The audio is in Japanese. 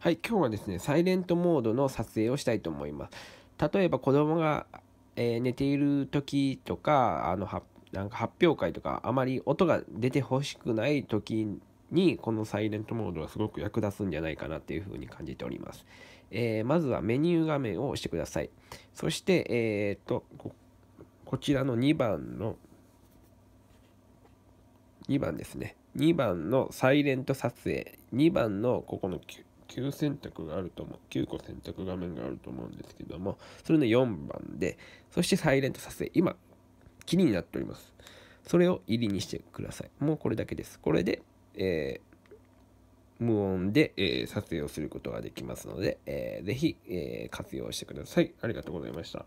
はい、今日はですね、サイレントモードの撮影をしたいと思います。例えば子供が、えー、寝ている時とか、あのはなんか発表会とか、あまり音が出てほしくない時に、このサイレントモードはすごく役立つんじゃないかなっていうふうに感じております。えー、まずはメニュー画面を押してください。そして、えー、っとこ、こちらの2番の、2番ですね。2番のサイレント撮影。2番のここの9選択があると思う。9個選択画面があると思うんですけども、それの4番で、そしてサイレント撮影。今、気になっております。それを入りにしてください。もうこれだけです。これで、えー、無音で、えー、撮影をすることができますので、えー、ぜひ、えー、活用してください。ありがとうございました。